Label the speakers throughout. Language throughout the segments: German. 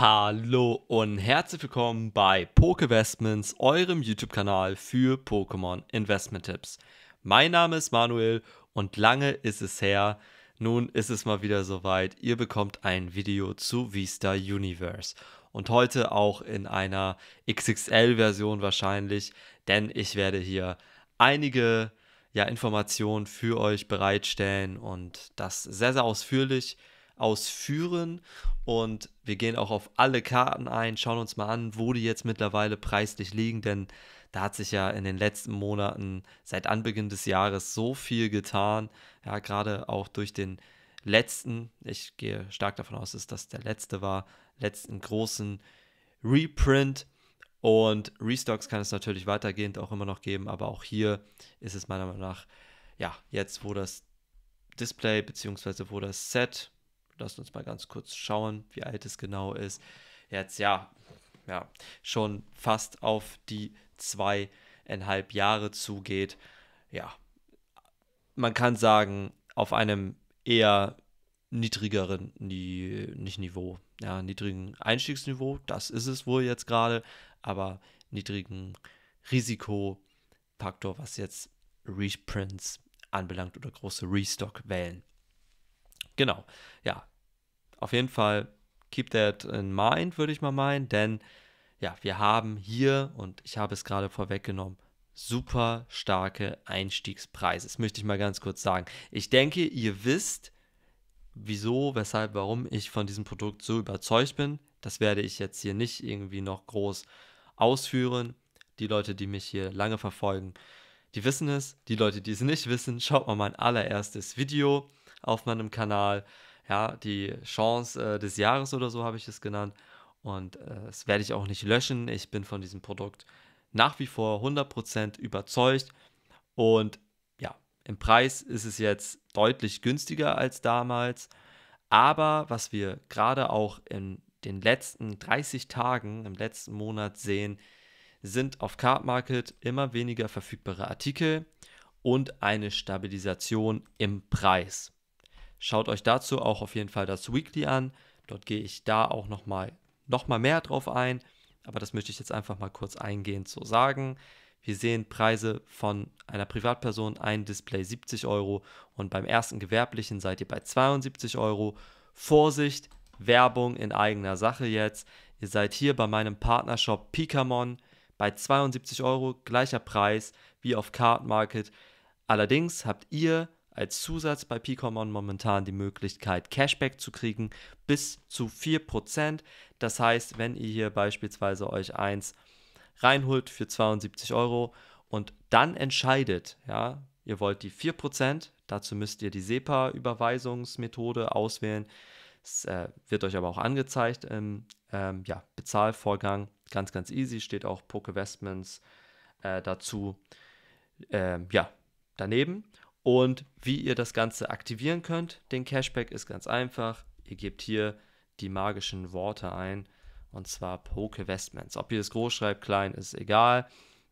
Speaker 1: Hallo und herzlich willkommen bei Pokevestments, eurem YouTube-Kanal für Pokémon Investment Tipps. Mein Name ist Manuel und lange ist es her. Nun ist es mal wieder soweit. Ihr bekommt ein Video zu Vista Universe. Und heute auch in einer XXL-Version wahrscheinlich, denn ich werde hier einige ja, Informationen für euch bereitstellen und das sehr, sehr ausführlich ausführen. Und wir gehen auch auf alle Karten ein, schauen uns mal an, wo die jetzt mittlerweile preislich liegen, denn da hat sich ja in den letzten Monaten seit Anbeginn des Jahres so viel getan. Ja, gerade auch durch den letzten, ich gehe stark davon aus, dass das der letzte war, letzten großen Reprint. Und Restocks kann es natürlich weitergehend auch immer noch geben, aber auch hier ist es meiner Meinung nach, ja, jetzt wo das Display bzw. wo das Set Lasst uns mal ganz kurz schauen, wie alt es genau ist. Jetzt ja, ja, schon fast auf die zweieinhalb Jahre zugeht. Ja, man kann sagen, auf einem eher niedrigeren, nicht Niveau, ja, niedrigen Einstiegsniveau, das ist es wohl jetzt gerade, aber niedrigen Risikofaktor, was jetzt Reprints anbelangt oder große Restock-Wellen. Genau. Ja. Auf jeden Fall keep that in mind, würde ich mal meinen, denn ja, wir haben hier, und ich habe es gerade vorweggenommen, super starke Einstiegspreise. Das möchte ich mal ganz kurz sagen. Ich denke, ihr wisst, wieso, weshalb, warum ich von diesem Produkt so überzeugt bin. Das werde ich jetzt hier nicht irgendwie noch groß ausführen. Die Leute, die mich hier lange verfolgen, die wissen es. Die Leute, die es nicht wissen, schaut mal mein allererstes Video auf meinem Kanal. Ja, die Chance äh, des Jahres oder so habe ich es genannt. Und äh, das werde ich auch nicht löschen. Ich bin von diesem Produkt nach wie vor 100% überzeugt. Und ja, im Preis ist es jetzt deutlich günstiger als damals. Aber was wir gerade auch in den letzten 30 Tagen, im letzten Monat sehen, sind auf Card Market immer weniger verfügbare Artikel und eine Stabilisation im Preis. Schaut euch dazu auch auf jeden Fall das Weekly an. Dort gehe ich da auch nochmal noch mal mehr drauf ein. Aber das möchte ich jetzt einfach mal kurz eingehend so sagen. Wir sehen Preise von einer Privatperson, ein Display 70 Euro und beim ersten gewerblichen seid ihr bei 72 Euro. Vorsicht, Werbung in eigener Sache jetzt. Ihr seid hier bei meinem Partnershop Pikamon bei 72 Euro, gleicher Preis wie auf Card Market. Allerdings habt ihr als Zusatz bei Picomon momentan die Möglichkeit, Cashback zu kriegen bis zu 4%. Das heißt, wenn ihr hier beispielsweise euch eins reinholt für 72 Euro und dann entscheidet, ja, ihr wollt die 4%, dazu müsst ihr die SEPA-Überweisungsmethode auswählen. Es äh, wird euch aber auch angezeigt im ähm, ja, Bezahlvorgang. Ganz, ganz easy, steht auch Poke Investments äh, dazu. Ähm, ja, daneben. Und wie ihr das Ganze aktivieren könnt, den Cashback ist ganz einfach. Ihr gebt hier die magischen Worte ein und zwar Pokevestments. Ob ihr es groß schreibt, klein, ist egal.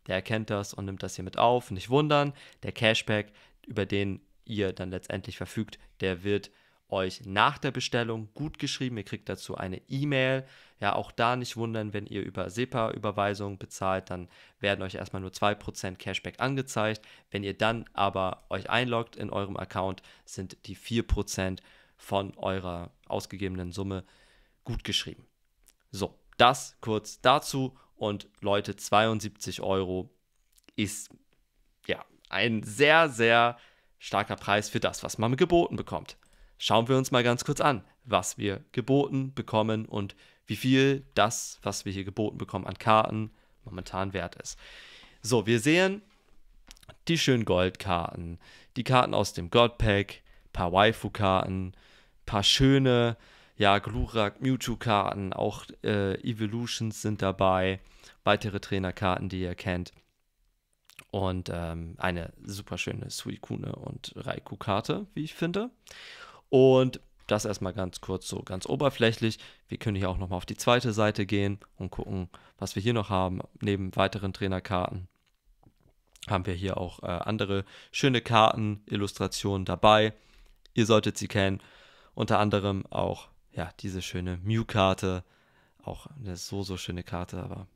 Speaker 1: Der erkennt das und nimmt das hier mit auf. Nicht wundern, der Cashback, über den ihr dann letztendlich verfügt, der wird euch nach der Bestellung gut geschrieben. Ihr kriegt dazu eine E-Mail. Ja, auch da nicht wundern, wenn ihr über SEPA-Überweisung bezahlt, dann werden euch erstmal nur 2% Cashback angezeigt. Wenn ihr dann aber euch einloggt in eurem Account, sind die 4% von eurer ausgegebenen Summe gut geschrieben. So, das kurz dazu. Und Leute, 72 Euro ist ja ein sehr, sehr starker Preis für das, was man geboten bekommt schauen wir uns mal ganz kurz an, was wir geboten bekommen und wie viel das, was wir hier geboten bekommen an Karten, momentan wert ist. So, wir sehen die schönen Goldkarten, die Karten aus dem Godpack, Pack, paar Waifu-Karten, paar schöne, ja, Glurak, Mewtwo-Karten, auch äh, Evolutions sind dabei, weitere Trainerkarten, die ihr kennt. Und ähm, eine super schöne Suikune und Raikou-Karte, wie ich finde. Und das erstmal ganz kurz so ganz oberflächlich. Wir können hier auch nochmal auf die zweite Seite gehen und gucken, was wir hier noch haben. Neben weiteren Trainerkarten haben wir hier auch äh, andere schöne Karten, Illustrationen dabei. Ihr solltet sie kennen. Unter anderem auch ja, diese schöne Mew-Karte. Auch eine so, so schöne Karte, aber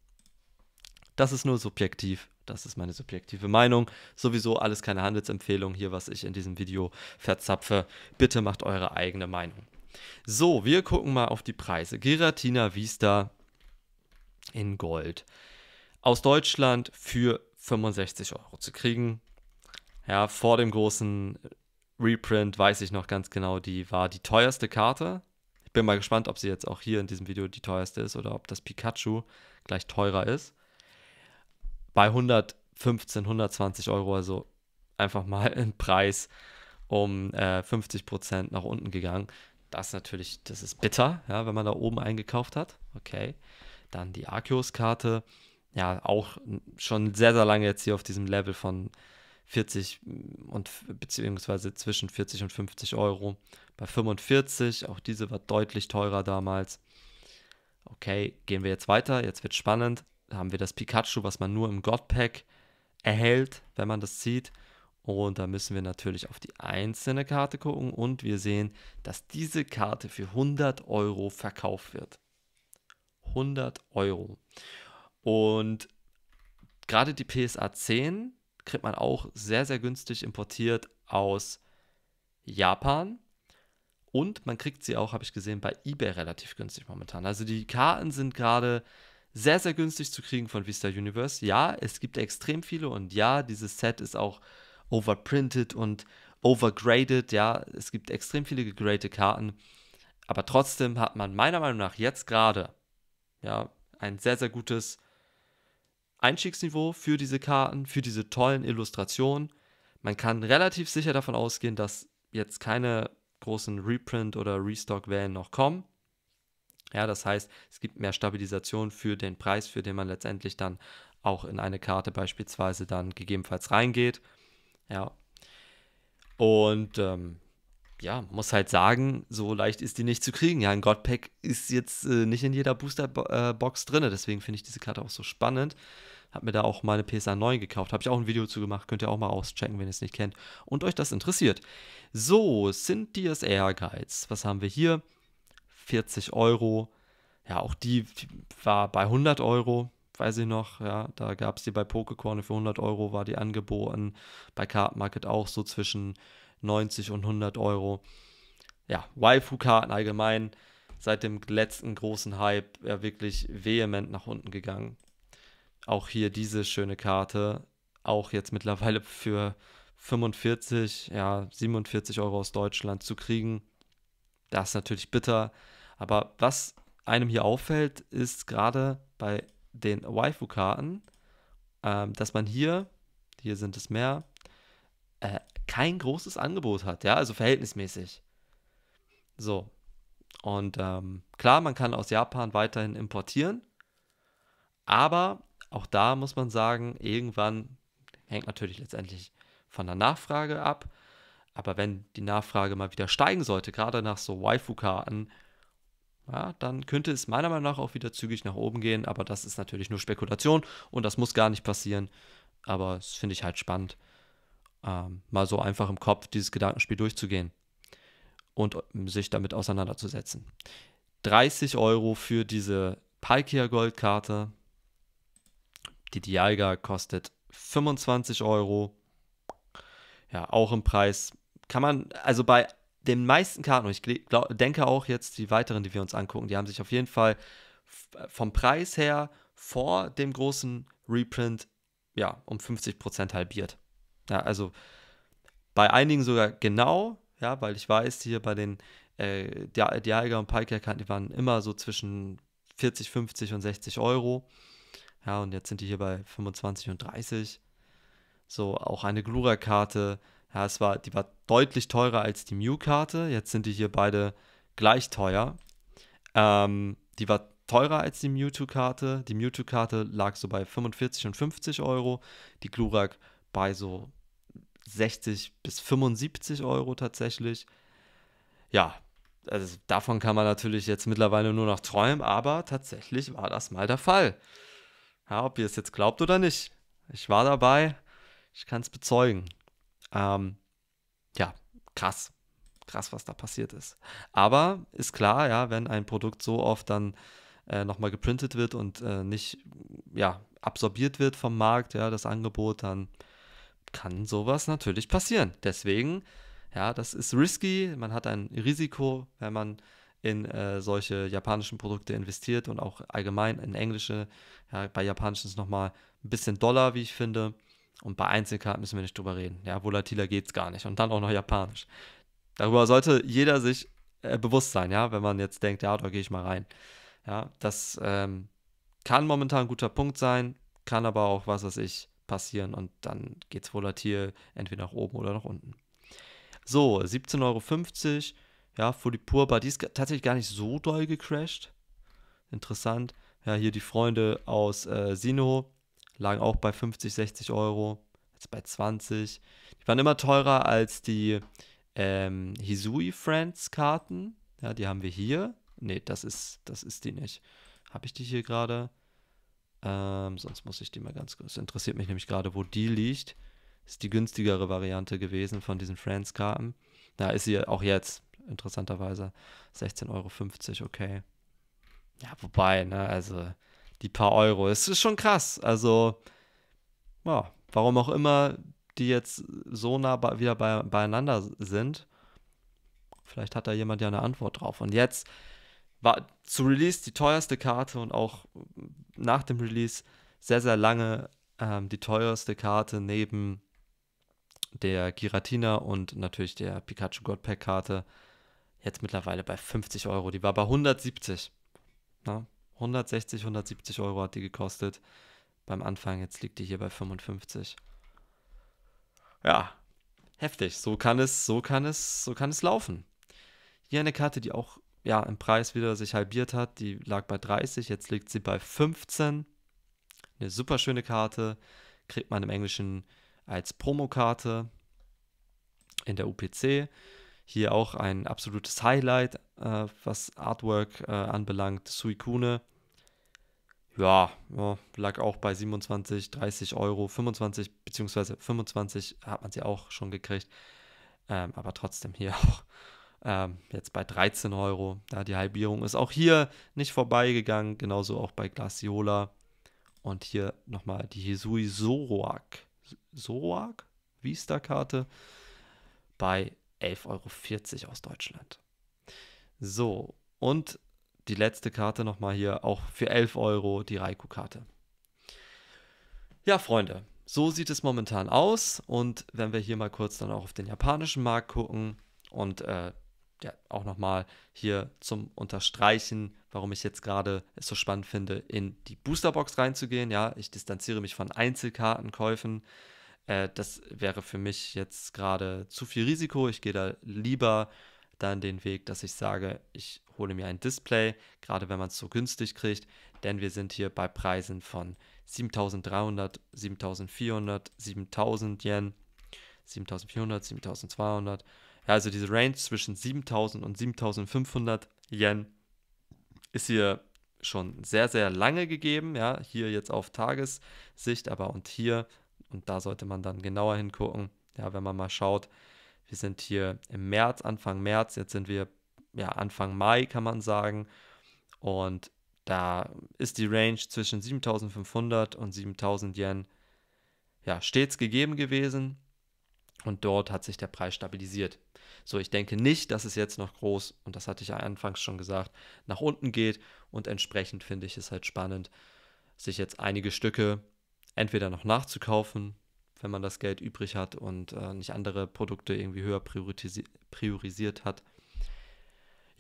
Speaker 1: das ist nur subjektiv. Das ist meine subjektive Meinung. Sowieso alles keine Handelsempfehlung hier, was ich in diesem Video verzapfe. Bitte macht eure eigene Meinung. So, wir gucken mal auf die Preise. Giratina Vista in Gold. Aus Deutschland für 65 Euro zu kriegen. Ja, vor dem großen Reprint weiß ich noch ganz genau, die war die teuerste Karte. Ich bin mal gespannt, ob sie jetzt auch hier in diesem Video die teuerste ist oder ob das Pikachu gleich teurer ist bei 115, 120 Euro, also einfach mal im Preis um äh, 50 Prozent nach unten gegangen. Das natürlich, das ist bitter, ja, wenn man da oben eingekauft hat. Okay. Dann die Arceus-Karte. Ja, auch schon sehr, sehr lange jetzt hier auf diesem Level von 40 und beziehungsweise zwischen 40 und 50 Euro. Bei 45, auch diese war deutlich teurer damals. Okay, gehen wir jetzt weiter. Jetzt wird spannend haben wir das Pikachu, was man nur im Godpack erhält, wenn man das zieht. Und da müssen wir natürlich auf die einzelne Karte gucken und wir sehen, dass diese Karte für 100 Euro verkauft wird. 100 Euro. Und gerade die PSA 10 kriegt man auch sehr, sehr günstig importiert aus Japan. Und man kriegt sie auch, habe ich gesehen, bei eBay relativ günstig momentan. Also die Karten sind gerade sehr, sehr günstig zu kriegen von Vista Universe. Ja, es gibt extrem viele und ja, dieses Set ist auch overprinted und overgraded. Ja, es gibt extrem viele gegradete Karten. Aber trotzdem hat man meiner Meinung nach jetzt gerade ja, ein sehr, sehr gutes Einstiegsniveau für diese Karten, für diese tollen Illustrationen. Man kann relativ sicher davon ausgehen, dass jetzt keine großen Reprint- oder Restock-Wellen noch kommen. Ja, das heißt, es gibt mehr Stabilisation für den Preis, für den man letztendlich dann auch in eine Karte beispielsweise dann gegebenenfalls reingeht. Ja. Und ähm, ja, muss halt sagen, so leicht ist die nicht zu kriegen. Ja, ein Godpack ist jetzt äh, nicht in jeder Boosterbox äh, drin, deswegen finde ich diese Karte auch so spannend. Hab mir da auch mal eine PSA 9 gekauft. Habe ich auch ein Video zu gemacht. Könnt ihr auch mal auschecken, wenn ihr es nicht kennt und euch das interessiert. So, Cynthia's Ehrgeiz. Was haben wir hier? 40 Euro. Ja, auch die, war bei 100 Euro, weiß ich noch. Ja, da gab es die bei Pokecorn für 100 Euro, war die angeboten. Bei Card Market auch so zwischen 90 und 100 Euro. Ja, Waifu-Karten allgemein seit dem letzten großen Hype ja wirklich vehement nach unten gegangen. Auch hier diese schöne Karte, auch jetzt mittlerweile für 45, ja, 47 Euro aus Deutschland zu kriegen. Das ist natürlich bitter. Aber was einem hier auffällt, ist gerade bei den Waifu-Karten, äh, dass man hier, hier sind es mehr, äh, kein großes Angebot hat, ja, also verhältnismäßig. So. Und ähm, klar, man kann aus Japan weiterhin importieren, aber auch da muss man sagen, irgendwann hängt natürlich letztendlich von der Nachfrage ab. Aber wenn die Nachfrage mal wieder steigen sollte, gerade nach so Waifu-Karten, ja, dann könnte es meiner Meinung nach auch wieder zügig nach oben gehen. Aber das ist natürlich nur Spekulation und das muss gar nicht passieren. Aber das finde ich halt spannend, ähm, mal so einfach im Kopf dieses Gedankenspiel durchzugehen und ähm, sich damit auseinanderzusetzen. 30 Euro für diese Palkia Goldkarte. Die Dialga kostet 25 Euro. Ja, auch im Preis kann man, also bei den meisten Karten, und ich glaub, denke auch jetzt die weiteren, die wir uns angucken, die haben sich auf jeden Fall äh, vom Preis her vor dem großen Reprint ja um 50% halbiert. Ja, also bei einigen sogar genau, ja, weil ich weiß, hier bei den äh, Dialga und Pikeer-Karten, die waren immer so zwischen 40, 50 und 60 Euro. Ja, und jetzt sind die hier bei 25 und 30. So, auch eine Glura-Karte, ja, es war, die war deutlich teurer als die Mew-Karte. Jetzt sind die hier beide gleich teuer. Ähm, die war teurer als die Mewtwo-Karte. Die Mewtwo-Karte lag so bei 45 und 50 Euro. Die Glurak bei so 60 bis 75 Euro tatsächlich. Ja, also davon kann man natürlich jetzt mittlerweile nur noch träumen, aber tatsächlich war das mal der Fall. Ja, ob ihr es jetzt glaubt oder nicht. Ich war dabei, ich kann es bezeugen. Ähm, ja, krass. Krass, was da passiert ist. Aber ist klar, ja, wenn ein Produkt so oft dann äh, nochmal geprintet wird und äh, nicht ja, absorbiert wird vom Markt, ja, das Angebot, dann kann sowas natürlich passieren. Deswegen, ja, das ist risky, man hat ein Risiko, wenn man in äh, solche japanischen Produkte investiert und auch allgemein in englische. Ja, bei japanischen ist es nochmal ein bisschen doller, wie ich finde. Und bei Einzelkarten müssen wir nicht drüber reden. Ja, volatiler es gar nicht. Und dann auch noch japanisch. Darüber sollte jeder sich äh, bewusst sein, ja, wenn man jetzt denkt, ja, da gehe ich mal rein. Ja, das ähm, kann momentan ein guter Punkt sein, kann aber auch, was weiß ich, passieren und dann geht es volatil entweder nach oben oder nach unten. So, 17,50 Euro. Ja, für die Purba, die ist tatsächlich gar nicht so doll gecrashed. Interessant. Ja, hier die Freunde aus äh, Sino, lagen auch bei 50, 60 Euro, jetzt bei 20. Die waren immer teurer als die ähm, Hisui Friends Karten. Ja, die haben wir hier. Ne, das ist, das ist die nicht. Habe ich die hier gerade? Ähm, sonst muss ich die mal ganz kurz. Interessiert mich nämlich gerade, wo die liegt. Ist die günstigere Variante gewesen von diesen Friends-Karten. Da ist sie auch jetzt, interessanterweise. 16,50 Euro, okay. Ja, wobei, ne, also die paar Euro. Es ist schon krass. Also, ja, warum auch immer die jetzt so nah bei, wieder bei, beieinander sind. Vielleicht hat da jemand ja eine Antwort drauf. Und jetzt war zu Release die teuerste Karte und auch nach dem Release sehr, sehr lange ähm, die teuerste Karte neben der Giratina und natürlich der Pikachu God Pack Karte. Jetzt mittlerweile bei 50 Euro. Die war bei 170. Na, 160, 170 Euro hat die gekostet. Beim Anfang, jetzt liegt die hier bei 55. Ja, heftig. So kann es, so kann es, so kann es laufen. Hier eine Karte, die auch ja, im Preis wieder sich halbiert hat. Die lag bei 30, jetzt liegt sie bei 15. Eine super schöne Karte. Kriegt man im Englischen als Promokarte in der UPC. Hier auch ein absolutes Highlight, äh, was Artwork äh, anbelangt. Suikune ja, lag auch bei 27, 30 Euro, 25, beziehungsweise 25 hat man sie auch schon gekriegt. Ähm, aber trotzdem hier auch ähm, jetzt bei 13 Euro. Ja, die Halbierung ist auch hier nicht vorbeigegangen, genauso auch bei Glaciola. Und hier nochmal die Hisui Soroak. Soroak? Vista-Karte bei 11,40 Euro aus Deutschland. So, und die letzte Karte nochmal hier, auch für 11 Euro die Raikou-Karte. Ja, Freunde, so sieht es momentan aus. Und wenn wir hier mal kurz dann auch auf den japanischen Markt gucken und äh, ja, auch nochmal hier zum Unterstreichen, warum ich jetzt gerade es so spannend finde, in die Boosterbox reinzugehen. Ja, ich distanziere mich von Einzelkartenkäufen. Äh, das wäre für mich jetzt gerade zu viel Risiko. Ich gehe da lieber dann den Weg, dass ich sage, ich hole mir ein Display, gerade wenn man es so günstig kriegt, denn wir sind hier bei Preisen von 7300, 7400, 7000 Yen, 7400, 7200. Ja, also diese Range zwischen 7000 und 7500 Yen ist hier schon sehr, sehr lange gegeben. Ja, hier jetzt auf Tagessicht, aber und hier, und da sollte man dann genauer hingucken. Ja, wenn man mal schaut, wir sind hier im März, Anfang März, jetzt sind wir ja, Anfang Mai, kann man sagen. Und da ist die Range zwischen 7500 und 7000 Yen ja, stets gegeben gewesen. Und dort hat sich der Preis stabilisiert. So, ich denke nicht, dass es jetzt noch groß, und das hatte ich ja anfangs schon gesagt, nach unten geht. Und entsprechend finde ich es halt spannend, sich jetzt einige Stücke entweder noch nachzukaufen, wenn man das Geld übrig hat und äh, nicht andere Produkte irgendwie höher priorisi priorisiert hat,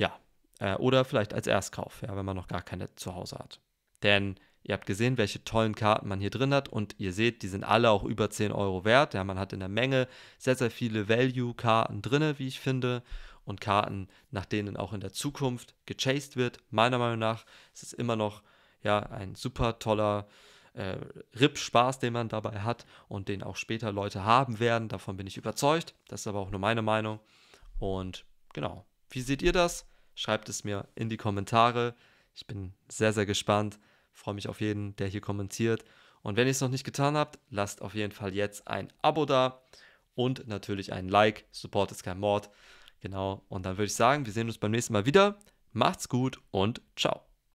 Speaker 1: ja, äh, oder vielleicht als Erstkauf, ja, wenn man noch gar keine zu Hause hat. Denn ihr habt gesehen, welche tollen Karten man hier drin hat und ihr seht, die sind alle auch über 10 Euro wert. Ja, man hat in der Menge sehr, sehr viele Value-Karten drin, wie ich finde. Und Karten, nach denen auch in der Zukunft gechased wird. Meiner Meinung nach ist es immer noch ja, ein super toller äh, Rip-Spaß, den man dabei hat und den auch später Leute haben werden. Davon bin ich überzeugt. Das ist aber auch nur meine Meinung. Und genau, wie seht ihr das? Schreibt es mir in die Kommentare. Ich bin sehr, sehr gespannt. Freue mich auf jeden, der hier kommentiert. Und wenn ihr es noch nicht getan habt, lasst auf jeden Fall jetzt ein Abo da und natürlich ein Like. Support ist kein Mord. Genau. Und dann würde ich sagen, wir sehen uns beim nächsten Mal wieder. Macht's gut und ciao.